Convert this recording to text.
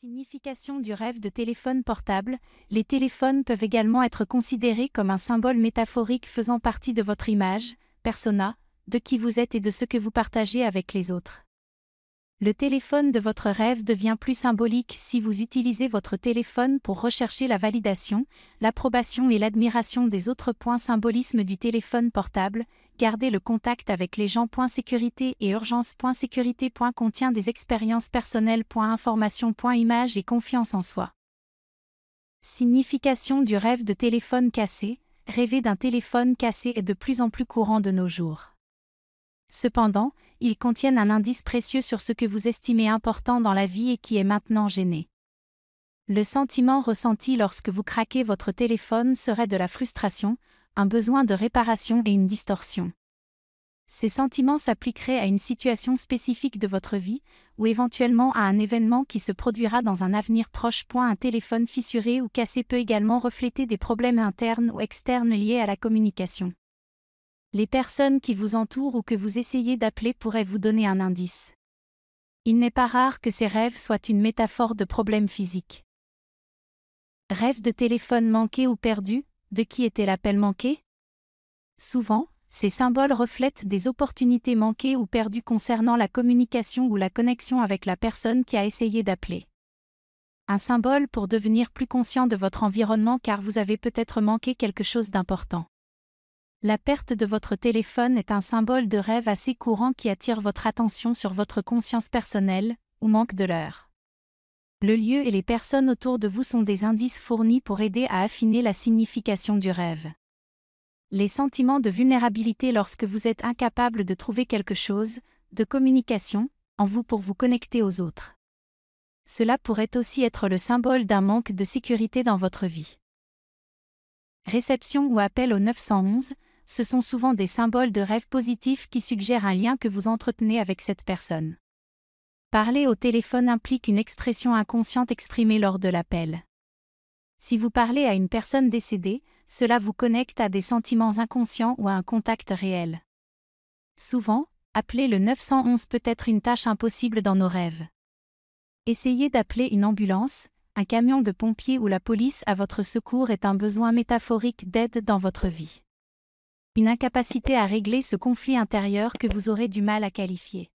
Signification du rêve de téléphone portable, les téléphones peuvent également être considérés comme un symbole métaphorique faisant partie de votre image, persona, de qui vous êtes et de ce que vous partagez avec les autres. Le téléphone de votre rêve devient plus symbolique si vous utilisez votre téléphone pour rechercher la validation, l'approbation et l'admiration des autres. Points symbolisme du téléphone portable, gardez le contact avec les gens. sécurité et urgence. Point sécurité. contient des expériences personnelles. Point information. Point image et confiance en soi. Signification du rêve de téléphone cassé. Rêver d'un téléphone cassé est de plus en plus courant de nos jours. Cependant, ils contiennent un indice précieux sur ce que vous estimez important dans la vie et qui est maintenant gêné. Le sentiment ressenti lorsque vous craquez votre téléphone serait de la frustration, un besoin de réparation et une distorsion. Ces sentiments s'appliqueraient à une situation spécifique de votre vie, ou éventuellement à un événement qui se produira dans un avenir proche. Un téléphone fissuré ou cassé peut également refléter des problèmes internes ou externes liés à la communication. Les personnes qui vous entourent ou que vous essayez d'appeler pourraient vous donner un indice. Il n'est pas rare que ces rêves soient une métaphore de problèmes physiques. Rêve de téléphone manqué ou perdu, de qui était l'appel manqué Souvent, ces symboles reflètent des opportunités manquées ou perdues concernant la communication ou la connexion avec la personne qui a essayé d'appeler. Un symbole pour devenir plus conscient de votre environnement car vous avez peut-être manqué quelque chose d'important. La perte de votre téléphone est un symbole de rêve assez courant qui attire votre attention sur votre conscience personnelle, ou manque de l'heure. Le lieu et les personnes autour de vous sont des indices fournis pour aider à affiner la signification du rêve. Les sentiments de vulnérabilité lorsque vous êtes incapable de trouver quelque chose, de communication, en vous pour vous connecter aux autres. Cela pourrait aussi être le symbole d'un manque de sécurité dans votre vie. Réception ou appel au 911, ce sont souvent des symboles de rêve positifs qui suggèrent un lien que vous entretenez avec cette personne. Parler au téléphone implique une expression inconsciente exprimée lors de l'appel. Si vous parlez à une personne décédée, cela vous connecte à des sentiments inconscients ou à un contact réel. Souvent, appeler le 911 peut être une tâche impossible dans nos rêves. Essayez d'appeler une ambulance, un camion de pompiers ou la police à votre secours est un besoin métaphorique d'aide dans votre vie une incapacité à régler ce conflit intérieur que vous aurez du mal à qualifier.